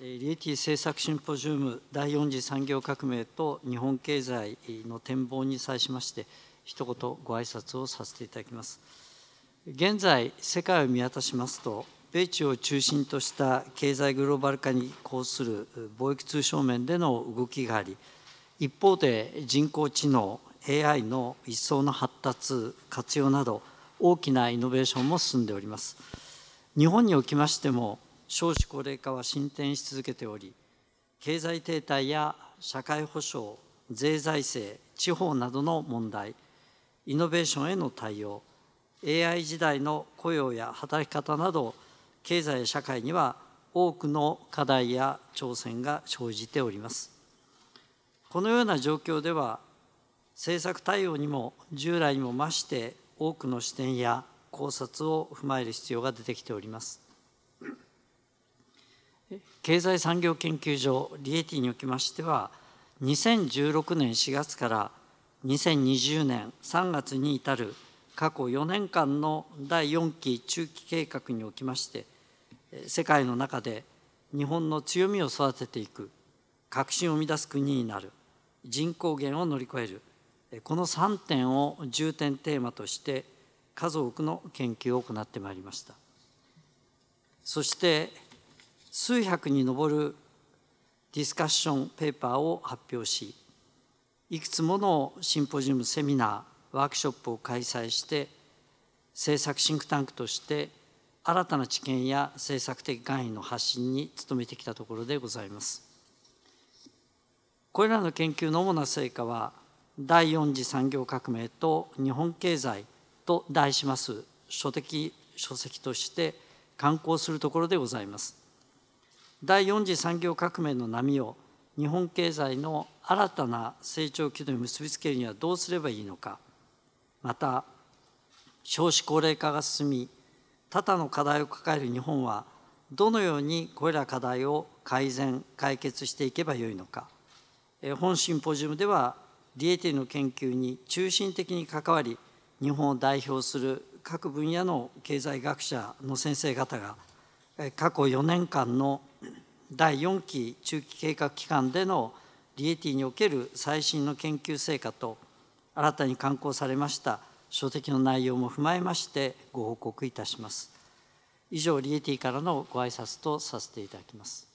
利益政策シンポジウム第4次産業革命と日本経済の展望に際しまして一言ご挨拶をさせていただきます現在世界を見渡しますと米中を中心とした経済グローバル化に抗する貿易通商面での動きがあり一方で人工知能 AI の一層の発達活用など大きなイノベーションも進んでおります日本におきましても少子高齢化は進展し続けており経済停滞や社会保障税財政地方などの問題イノベーションへの対応 AI 時代の雇用や働き方など経済や社会には多くの課題や挑戦が生じておりますこのような状況では政策対応にも従来にも増して多くの視点や考察を踏まえる必要が出てきております経済産業研究所リエティにおきましては2016年4月から2020年3月に至る過去4年間の第4期中期計画におきまして世界の中で日本の強みを育てていく革新を生み出す国になる人口減を乗り越えるこの3点を重点テーマとして数多くの研究を行ってまいりましたそして数百に上るディスカッションペーパーを発表しいくつものシンポジウムセミナーワークショップを開催して政策シンクタンクとして新たな知見や政策的概念の発信に努めてきたところでございますこれらの研究の主な成果は第4次産業革命と日本経済と題します書籍書籍として刊行するところでございます第4次産業革命の波を日本経済の新たな成長軌道に結びつけるにはどうすればいいのかまた少子高齢化が進み多々の課題を抱える日本はどのようにこれら課題を改善解決していけばよいのか本シンポジウムではリエティの研究に中心的に関わり日本を代表する各分野の経済学者の先生方が過去4年間の第4期中期計画期間でのリエティにおける最新の研究成果と新たに刊行されました書籍の内容も踏まえましてご報告いたします以上リエティからのご挨拶とさせていただきます